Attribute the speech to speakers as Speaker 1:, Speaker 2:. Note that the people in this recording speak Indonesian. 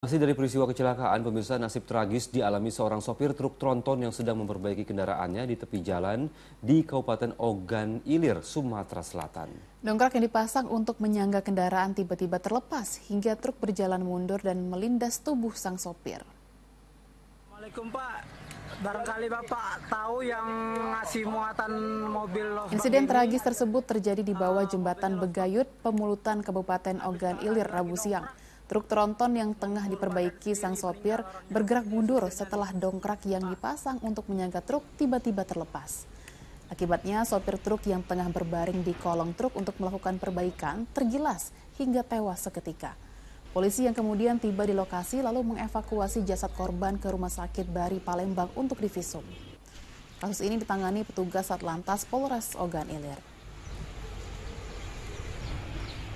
Speaker 1: Masih dari peristiwa kecelakaan, pemirsa nasib tragis dialami seorang sopir truk tronton yang sedang memperbaiki kendaraannya di tepi jalan di Kabupaten Ogan Ilir, Sumatera Selatan.
Speaker 2: Dongkrak yang dipasang untuk menyangga kendaraan tiba-tiba terlepas hingga truk berjalan mundur dan melindas tubuh sang sopir.
Speaker 3: Assalamualaikum Pak, Barangkali Bapak tahu yang ngasih muatan mobil Insiden ini. tragis
Speaker 2: tersebut terjadi di bawah jembatan Begayut, Pemulutan Kabupaten Ogan Ilir, Rabu siang. Truk tronton yang tengah diperbaiki sang sopir bergerak mundur setelah dongkrak yang dipasang untuk menyangga truk tiba-tiba terlepas. Akibatnya, sopir truk yang tengah berbaring di kolong truk untuk melakukan perbaikan tergilas hingga tewas seketika. Polisi yang kemudian tiba di lokasi lalu mengevakuasi jasad korban ke rumah sakit Bari Palembang untuk divisum. Kasus ini ditangani petugas Satlantas Polres Ogan Ilir.